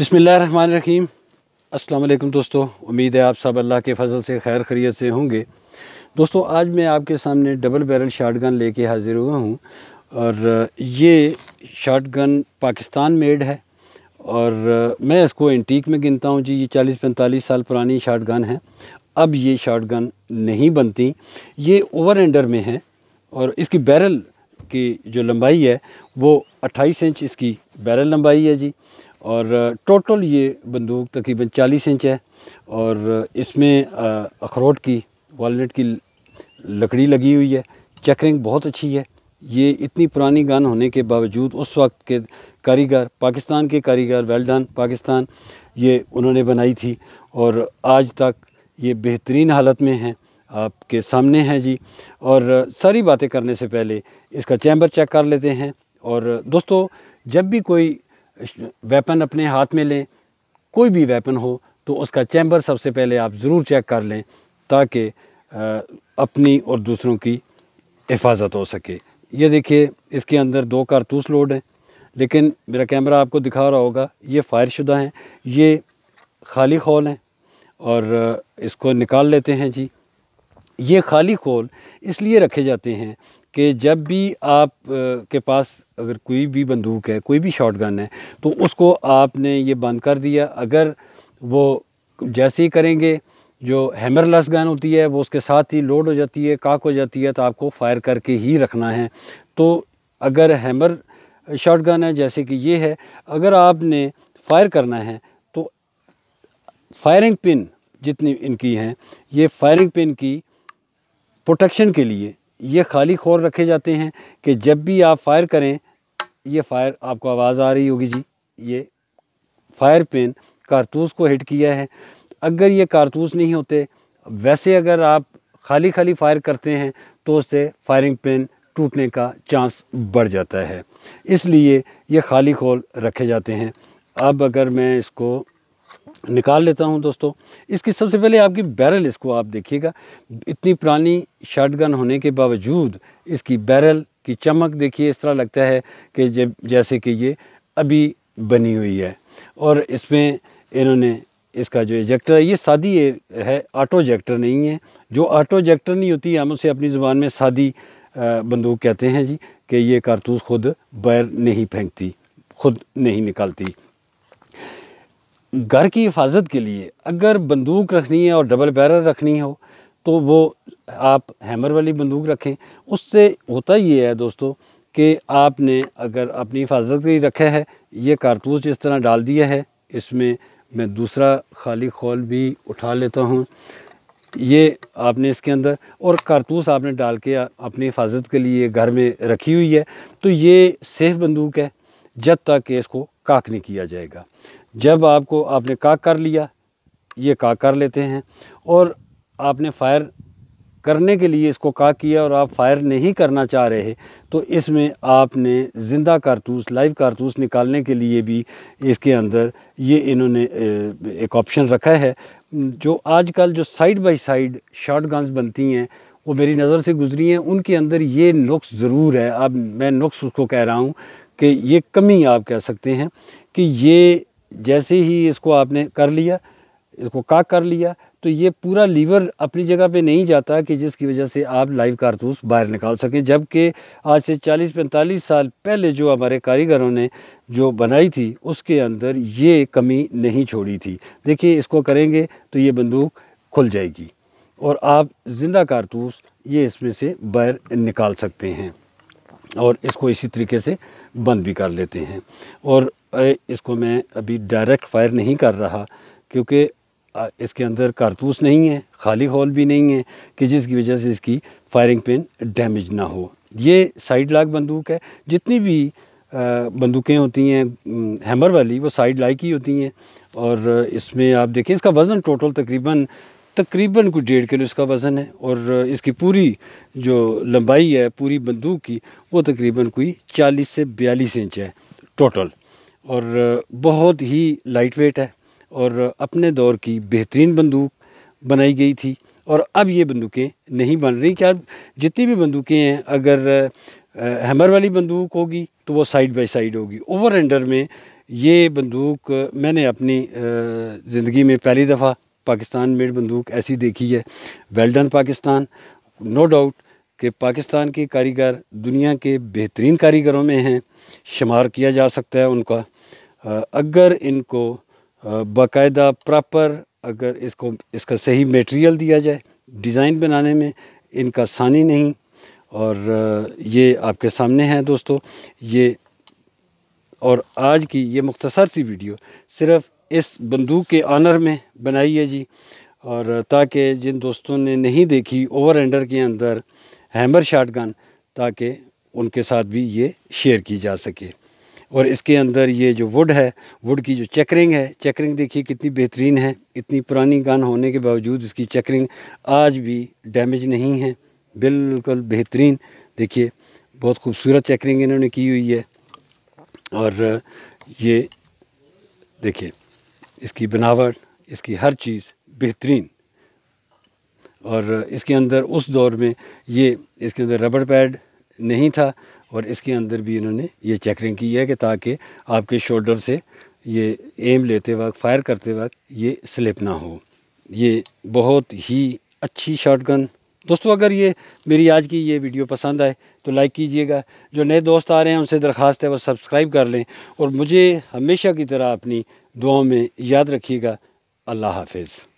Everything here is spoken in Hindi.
बसमीम अस्सलाम दोस्तों उम्मीद है आप सब अल्लाह के फजल से खैर खरीत से होंगे दोस्तों आज मैं आपके सामने डबल बैरल शॉटगन लेके हाज़िर हुआ हूँ और ये शॉटगन पाकिस्तान मेड है और मैं इसको एंटीक में गिनता हूँ जी ये चालीस पैंतालीस साल पुरानी शॉटगन है अब ये शॉटगन नहीं बनती ये ओवर एंडर में है और इसकी बैरल की जो लंबाई है वो अट्ठाईस इंच इसकी बैरल लंबाई है जी और टोटल ये बंदूक तकरीबन 40 इंच है और इसमें अखरोट की वॉलट की लकड़ी लगी हुई है चकरिंग बहुत अच्छी है ये इतनी पुरानी गन होने के बावजूद उस वक्त के कारीगर पाकिस्तान के कारीगर वेल डन पाकिस्तान ये उन्होंने बनाई थी और आज तक ये बेहतरीन हालत में है आपके सामने हैं जी और सारी बातें करने से पहले इसका चैम्बर चेक कर लेते हैं और दोस्तों जब भी कोई वेपन अपने हाथ में लें कोई भी वेपन हो तो उसका चैम्बर सबसे पहले आप ज़रूर चेक कर लें ताकि अपनी और दूसरों की हिफाजत हो सके ये देखिए इसके अंदर दो कारतूस लोड हैं लेकिन मेरा कैमरा आपको दिखा रहा होगा ये फायरशुदा हैं ये खाली खोल हैं और इसको निकाल लेते हैं जी ये खाली खोल इसलिए रखे जाते हैं कि जब भी आप के पास अगर कोई भी बंदूक है कोई भी शॉटगन है तो उसको आपने ये बंद कर दिया अगर वो जैसे ही करेंगे जो हैमरलेस गन होती है वो उसके साथ ही लोड हो जाती है काक हो जाती है तो आपको फायर करके ही रखना है तो अगर हैमर शॉटगन है जैसे कि ये है अगर आपने फायर करना है तो फायरिंग पिन जितनी इनकी हैं ये फायरिंग पिन की प्रोटेक्शन के लिए ये खाली खोर रखे जाते हैं कि जब भी आप फायर करें ये फायर आपको आवाज़ आ रही होगी जी ये फायर पेन कारतूस को हिट किया है अगर ये कारतूस नहीं होते वैसे अगर आप खाली खाली फायर करते हैं तो उससे फायरिंग पेन टूटने का चांस बढ़ जाता है इसलिए ये खाली खोल रखे जाते हैं अब अगर मैं इसको निकाल लेता हूं दोस्तों इसकी सबसे पहले आपकी बैरल इसको आप देखिएगा इतनी पुरानी शॉटगन होने के बावजूद इसकी बैरल की चमक देखिए इस तरह लगता है कि जब जैसे कि ये अभी बनी हुई है और इसमें इन्होंने इसका जो इजेक्टर है ये सादी है ऑटो एजेक्टर नहीं है जो ऑटो एजेक्टर नहीं होती हम उसे अपनी ज़ुबान में सादी बंदूक कहते हैं जी कि ये कारतूस खुद बैर नहीं फेंकती खुद नहीं निकालती घर की हिफाजत के लिए अगर बंदूक रखनी है और डबल बैरल रखनी हो तो वो आप हैमर वाली बंदूक रखें उससे होता ये है दोस्तों कि आपने अगर अपनी हिफाजत के लिए रखा है ये कारतूस जिस तरह डाल दिया है इसमें मैं दूसरा खाली खोल भी उठा लेता हूँ ये आपने इसके अंदर और कारतूस आपने डाल के अपनी हिफाजत के लिए घर में रखी हुई है तो ये सेफ़ बंदूक है जब तक कि इसको काक नहीं किया जाएगा जब आपको आपने काक कर लिया ये काक कर लेते हैं और आपने फायर करने के लिए इसको का किया और आप फायर नहीं करना चाह रहे तो इसमें आपने ज़िंदा कारतूस लाइव कारतूस निकालने के लिए भी इसके अंदर ये इन्होंने एक ऑप्शन रखा है जो आजकल जो side by side shotguns बनती हैं वो मेरी नज़र से गुजरी हैं उनके अंदर ये नुक्स ज़रूर है अब मैं नुक्स उसको कह रहा हूँ कि ये कमी आप कह सकते हैं कि ये जैसे ही इसको आपने कर लिया इसको काक कर लिया तो ये पूरा लीवर अपनी जगह पे नहीं जाता कि जिसकी वजह से आप लाइव कारतूस बाहर निकाल सकें जबकि आज से 40-45 साल पहले जो हमारे कारीगरों ने जो बनाई थी उसके अंदर ये कमी नहीं छोड़ी थी देखिए इसको करेंगे तो ये बंदूक खुल जाएगी और आप ज़िंदा कारतूस ये इसमें से बाहर निकाल सकते हैं और इसको इसी तरीके से बंद भी कर लेते हैं और इसको मैं अभी डायरेक्ट फायर नहीं कर रहा क्योंकि इसके अंदर कारतूस नहीं है खाली हॉल भी नहीं है कि जिसकी वजह से इसकी फायरिंग पेन डैमेज ना हो ये साइड लाग बंदूक है जितनी भी बंदूकें होती हैं हैमर वाली वो साइड लाइक ही होती हैं और इसमें आप देखें इसका वज़न टोटल तकरीबन तकरीबन कुछ डेढ़ किलो इसका वज़न है और इसकी पूरी जो लंबाई है पूरी बंदूक की वो तकरीबन कोई चालीस से बयालीस इंच है टोटल और बहुत ही लाइट वेट है और अपने दौर की बेहतरीन बंदूक बनाई गई थी और अब ये बंदूकें नहीं बन रही क्या जितनी भी बंदूकें हैं अगर हैमर वाली बंदूक होगी तो वो साइड बाय साइड होगी ओवर एंडर में ये बंदूक मैंने अपनी ज़िंदगी में पहली दफ़ा पाकिस्तान मेड बंदूक ऐसी देखी है well done Pakistan no doubt कि पाकिस्तान के कारीगर दुनिया के बेहतरीन कारीगरों में हैं शुमार किया जा सकता है उनका अगर इनको बाकायदा प्रॉपर अगर इसको इसका सही मटेरियल दिया जाए डिज़ाइन बनाने में इनका सानी नहीं और ये आपके सामने है दोस्तों ये और आज की ये मुख्तसर सी वीडियो सिर्फ इस बंदूक के आनर में बनाई है जी और ताकि जिन दोस्तों ने नहीं देखी ओवर एंडर के अंदर हैमर शॉटगन ताकि उनके साथ भी ये शेयर की जा सके और इसके अंदर ये जो वुड है वुड की जो चेकरिंग है चेकरिंग देखिए कितनी बेहतरीन है इतनी पुरानी गन होने के बावजूद इसकी चेकरिंग आज भी डैमेज नहीं है बिल्कुल बेहतरीन देखिए बहुत खूबसूरत चेकरिंग इन्होंने की हुई है और ये देखिए इसकी बनावट इसकी हर चीज़ बेहतरीन और इसके अंदर उस दौर में ये इसके अंदर रबड़ पैड नहीं था और इसके अंदर भी इन्होंने ये चेकरिंग की है कि ताकि आपके शोल्डर से ये एम लेते वक्त फायर करते वक्त ये स्लिप ना हो ये बहुत ही अच्छी शॉटगन दोस्तों अगर ये मेरी आज की ये वीडियो पसंद आए तो लाइक कीजिएगा जो नए दोस्त आ रहे हैं उनसे दरख्वास्त है वो सब्सक्राइब कर लें और मुझे हमेशा की तरह अपनी दुआओं में याद रखिएगा अल्लाह हाफिज़